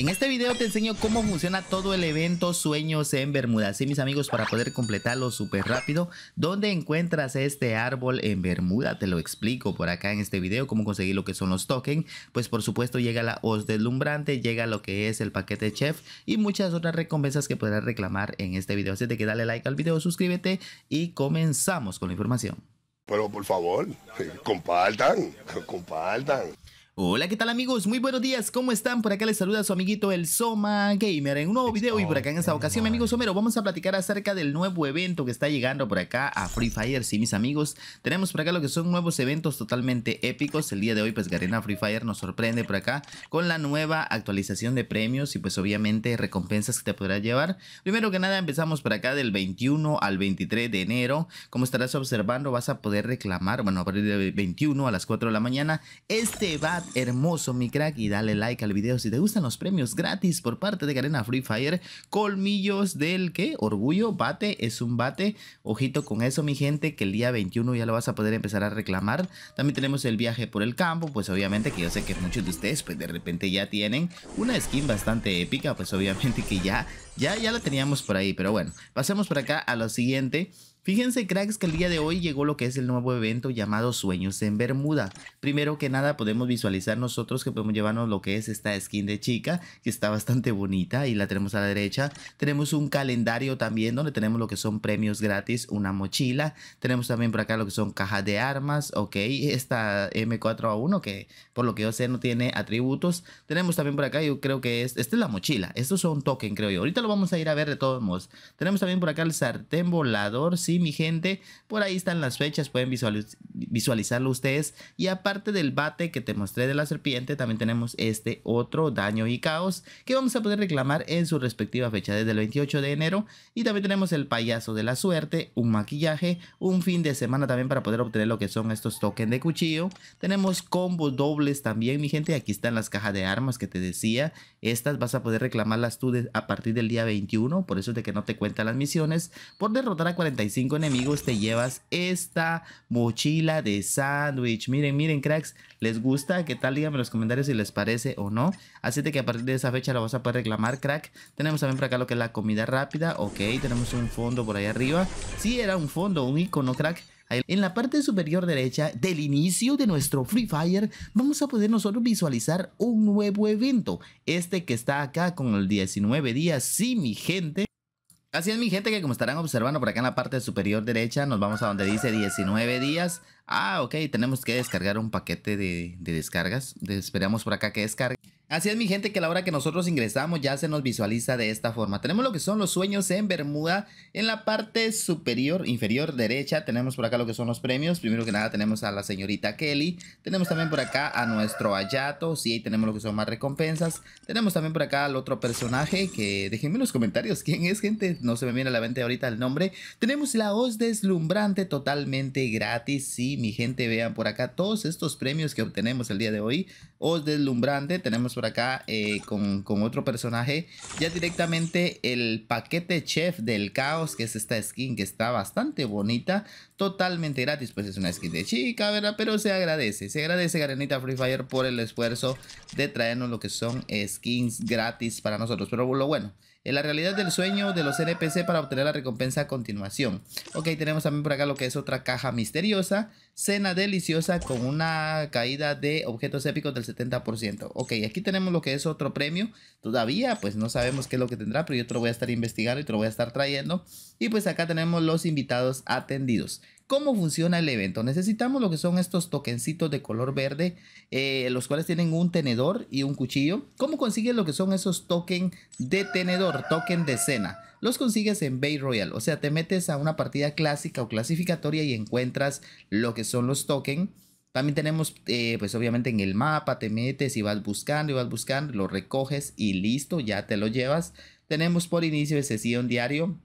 En este video te enseño cómo funciona todo el evento Sueños en Bermuda. Sí, mis amigos, para poder completarlo súper rápido. ¿Dónde encuentras este árbol en Bermuda? Te lo explico por acá en este video, cómo conseguir lo que son los tokens. Pues por supuesto llega la os deslumbrante, llega lo que es el paquete chef y muchas otras recompensas que podrás reclamar en este video. Así que dale like al video, suscríbete y comenzamos con la información. Pero por favor, compartan, compartan. Hola, ¿qué tal amigos? Muy buenos días, ¿cómo están? Por acá les saluda su amiguito el Soma Gamer en un nuevo video y por acá en esta ocasión, mi amigo Somero, vamos a platicar acerca del nuevo evento que está llegando por acá a Free Fire, sí, mis amigos. Tenemos por acá lo que son nuevos eventos totalmente épicos. El día de hoy, pues Garena Free Fire nos sorprende por acá con la nueva actualización de premios y pues obviamente recompensas que te podrá llevar. Primero que nada, empezamos por acá del 21 al 23 de enero. Como estarás observando, vas a poder reclamar, bueno, a partir del 21 a las 4 de la mañana, este va hermoso, mi crack, y dale like al video si te gustan los premios gratis por parte de Garena Free Fire. Colmillos del que orgullo, bate, es un bate. Ojito con eso, mi gente, que el día 21 ya lo vas a poder empezar a reclamar. También tenemos el viaje por el campo, pues obviamente que yo sé que muchos de ustedes, pues de repente ya tienen una skin bastante épica, pues obviamente que ya, ya, ya la teníamos por ahí. Pero bueno, pasemos por acá a lo siguiente. Fíjense, cracks, que el día de hoy llegó lo que es el nuevo evento llamado Sueños en Bermuda. Primero que nada, podemos visualizar nosotros que podemos llevarnos lo que es esta skin de chica, que está bastante bonita y la tenemos a la derecha. Tenemos un calendario también donde tenemos lo que son premios gratis, una mochila. Tenemos también por acá lo que son cajas de armas, ok, esta M4A1 que por lo que yo sé no tiene atributos. Tenemos también por acá, yo creo que es, esta es la mochila, estos son token creo yo. Ahorita lo vamos a ir a ver de todos modos. Tenemos también por acá el sartén volador, mi gente, por ahí están las fechas, pueden visualizarlo ustedes. Y aparte del bate que te mostré de la serpiente, también tenemos este otro daño y caos que vamos a poder reclamar en su respectiva fecha desde el 28 de enero. Y también tenemos el payaso de la suerte, un maquillaje, un fin de semana también para poder obtener lo que son estos tokens de cuchillo. Tenemos combos dobles también, mi gente. Aquí están las cajas de armas que te decía. Estas vas a poder reclamarlas tú a partir del día 21, por eso es de que no te cuentan las misiones, por derrotar a 45 enemigos te llevas esta mochila de sándwich. Miren, miren, cracks, ¿les gusta? ¿Qué tal? Díganme los comentarios si les parece o no. Así de que a partir de esa fecha la vas a poder reclamar, crack. Tenemos también por acá lo que es la comida rápida. Ok, tenemos un fondo por ahí arriba. si era un fondo, un icono, crack. En la parte superior derecha del inicio de nuestro Free Fire vamos a poder nosotros visualizar un nuevo evento, este que está acá con el 19 días, sí mi gente. Así es mi gente que como estarán observando por acá en la parte superior derecha nos vamos a donde dice 19 días Ah, ok, tenemos que descargar un paquete de, descargas. Esperamos por acá que descargue. Así es mi gente que a la hora que nosotros ingresamos ya se nos visualiza de esta forma. Tenemos lo que son los sueños en Bermuda. En la parte superior, inferior derecha tenemos por acá lo que son los premios. Primero que nada tenemos a la señorita Kelly. Tenemos también por acá a nuestro Ayato. Sí, ahí tenemos lo que son más recompensas. Tenemos también por acá al otro personaje que déjenme en los comentarios quién es gente. No se me viene a la mente ahorita el nombre. Tenemos la voz deslumbrante totalmente gratis. Sí, mi gente, vean por acá todos estos premios que obtenemos el día de hoy. Os deslumbrante, tenemos por acá eh, con, con, otro personaje. Ya directamente el paquete chef del caos, que es esta skin que está bastante bonita. Totalmente gratis, pues es una skin de chica, ¿verdad? Pero se agradece, se agradece Garenita Free Fire por el esfuerzo de traernos lo que son skins gratis para nosotros. Pero lo bueno. En la realidad del sueño de los NPC para obtener la recompensa a continuación. Ok, tenemos también por acá lo que es otra caja misteriosa. Cena deliciosa con una caída de objetos épicos del 70%. Ok, aquí tenemos lo que es otro premio. Todavía pues no sabemos qué es lo que tendrá, pero yo te lo voy a estar investigando y te lo voy a estar trayendo. Y pues acá tenemos los invitados atendidos. ¿Cómo funciona el evento? Necesitamos lo que son estos tokencitos de color verde, eh, los cuales tienen un tenedor y un cuchillo. ¿Cómo consigues lo que son esos token de tenedor, token de cena? Los consigues en Bay Royal, o sea, te metes a una partida clásica o clasificatoria y encuentras lo que son los tokens. También tenemos, eh, pues obviamente en el mapa te metes y vas buscando y vas buscando, lo recoges y listo, ya te lo llevas. Tenemos por inicio de sesión diario,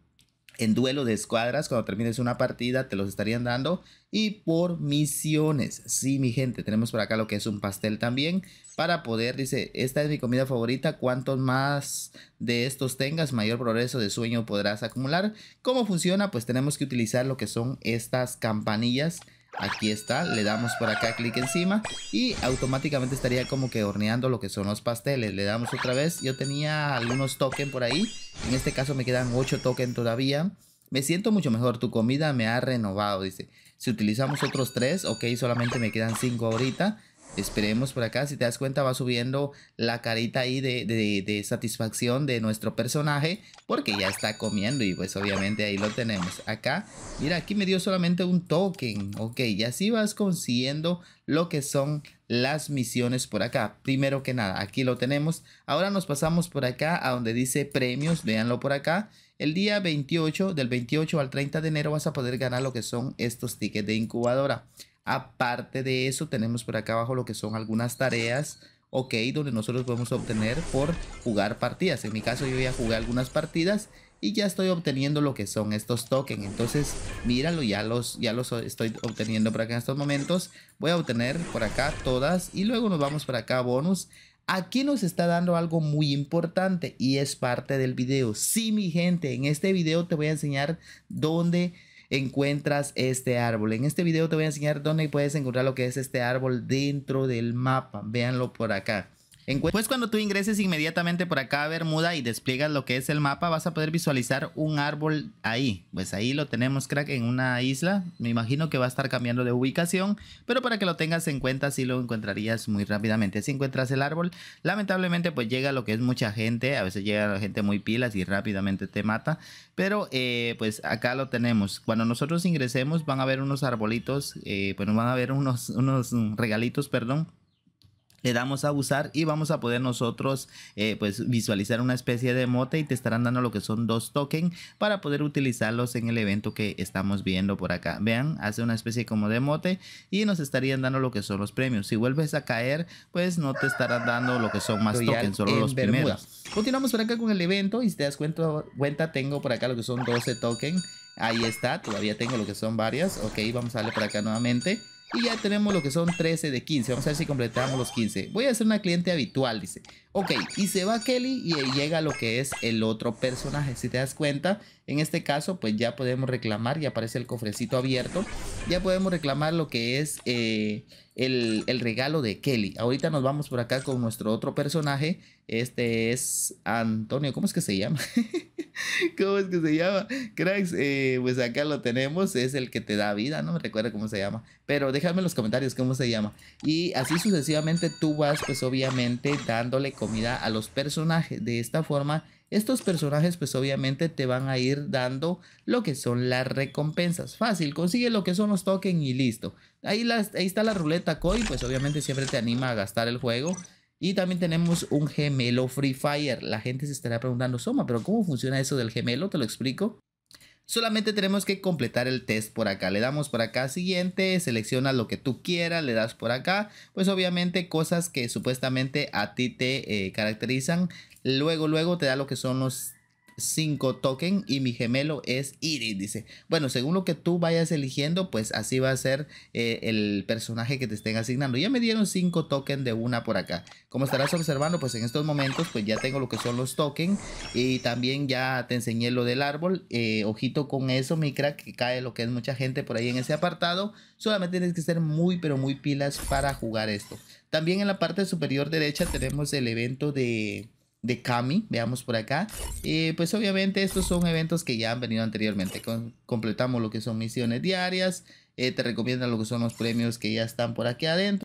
en duelo de escuadras, cuando termines una partida, te los estarían dando. Y por misiones. Sí, mi gente, tenemos por acá lo que es un pastel también. Para poder, dice, esta es mi comida favorita. Cuantos más de estos tengas, mayor progreso de sueño podrás acumular. ¿Cómo funciona? Pues tenemos que utilizar lo que son estas campanillas Aquí está, le damos por acá clic encima y automáticamente estaría como que horneando lo que son los pasteles. Le damos otra vez, yo tenía algunos tokens por ahí, en este caso me quedan 8 tokens todavía. Me siento mucho mejor, tu comida me ha renovado, dice. Si utilizamos otros 3, ok, solamente me quedan 5 ahorita. Esperemos por acá, si te das cuenta va subiendo la carita ahí de, satisfacción de nuestro personaje porque ya está comiendo y pues obviamente ahí lo tenemos. Acá, mira, aquí me dio solamente un token, ok, y así vas consiguiendo lo que son las misiones por acá. Primero que nada, aquí lo tenemos. Ahora nos pasamos por acá a donde dice premios, véanlo por acá. El día 28, del 28 al 30 de enero vas a poder ganar lo que son estos tickets de incubadora. Aparte de eso, tenemos por acá abajo lo que son algunas tareas, ok, donde nosotros podemos obtener por jugar partidas. En mi caso yo ya jugué algunas partidas y ya estoy obteniendo lo que son estos tokens. Entonces, míralo, ya los, ya los estoy obteniendo por acá en estos momentos. Voy a obtener por acá todas y luego nos vamos por acá a bonus. Aquí nos está dando algo muy importante y es parte del video. Sí, mi gente, en este video te voy a enseñar dónde encuentras este árbol. En este video te voy a enseñar dónde puedes encontrar lo que es este árbol dentro del mapa. Véanlo por acá. Pues cuando tú ingreses inmediatamente por acá a Bermuda y despliegas lo que es el mapa, vas a poder visualizar un árbol ahí. Pues ahí lo tenemos, crack, en una isla. Me imagino que va a estar cambiando de ubicación, pero para que lo tengas en cuenta, sí lo encontrarías muy rápidamente. Si encuentras el árbol, lamentablemente pues llega lo que es mucha gente. A veces llega la gente muy pilas y rápidamente te mata. Pero eh, pues acá lo tenemos. Cuando nosotros ingresemos van a ver unos arbolitos, eh, bueno, van a ver unos, unos regalitos, perdón le damos a usar y vamos a poder nosotros eh, pues visualizar una especie de mote y te estarán dando lo que son dos tokens para poder utilizarlos en el evento que estamos viendo por acá. Vean, hace una especie como de mote y nos estarían dando lo que son los premios. Si vuelves a caer, pues no te estarán dando lo que son más tokens, solo los premios. primeros. Continuamos por acá con el evento y si te das cuenta, cuenta tengo por acá lo que son 12 tokens. Ahí está, todavía tengo lo que son varias. Ok, vamos a darle por acá nuevamente. Y ya tenemos lo que son 13 de 15. Vamos a ver si completamos los 15. Voy a ser una cliente habitual, dice. Ok, y se va Kelly y llega lo que es el otro personaje. Si te das cuenta, en este caso, pues ya podemos reclamar. Y aparece el cofrecito abierto. Ya podemos reclamar lo que es eh, el, el, regalo de Kelly. Ahorita nos vamos por acá con nuestro otro personaje. Este es Antonio. ¿Cómo es que se llama? ¿Cómo es que se llama? Cracks, eh, pues acá lo tenemos, es el que te da vida, ¿no? me Recuerda cómo se llama. Pero déjame en los comentarios cómo se llama. Y así sucesivamente tú vas, pues obviamente, dándole comida a los personajes. De esta forma, estos personajes, pues obviamente, te van a ir dando lo que son las recompensas. Fácil, consigue lo que son los tokens y listo. Ahí, ahí está la ruleta Koi, pues obviamente siempre te anima a gastar el juego. Y también tenemos un gemelo Free Fire. La gente se estará preguntando, Soma, pero ¿cómo funciona eso del gemelo? Te lo explico. Solamente tenemos que completar el test por acá. Le damos por acá siguiente, Selecciona lo que tú quieras, le das por acá. Pues obviamente cosas que supuestamente a ti te eh, caracterizan. Luego, luego te da lo que son los 5 token y mi gemelo es Iris, dice. Bueno, según lo que tú vayas eligiendo, pues así va a ser eh, el personaje que te estén asignando. Ya me dieron 5 token de una por acá. Como estarás observando, pues en estos momentos, pues ya tengo lo que son los tokens y también ya te enseñé lo del árbol. Eh, ojito con eso, mi crack, que cae lo que es mucha gente por ahí en ese apartado. Solamente tienes que ser muy, pero muy pilas para jugar esto. También en la parte superior derecha tenemos el evento de de Kami, veamos por acá. Y pues obviamente estos son eventos que ya han venido anteriormente. completamos lo que son misiones diarias. Eh, te recomiendan lo que son los premios que ya están por aquí adentro.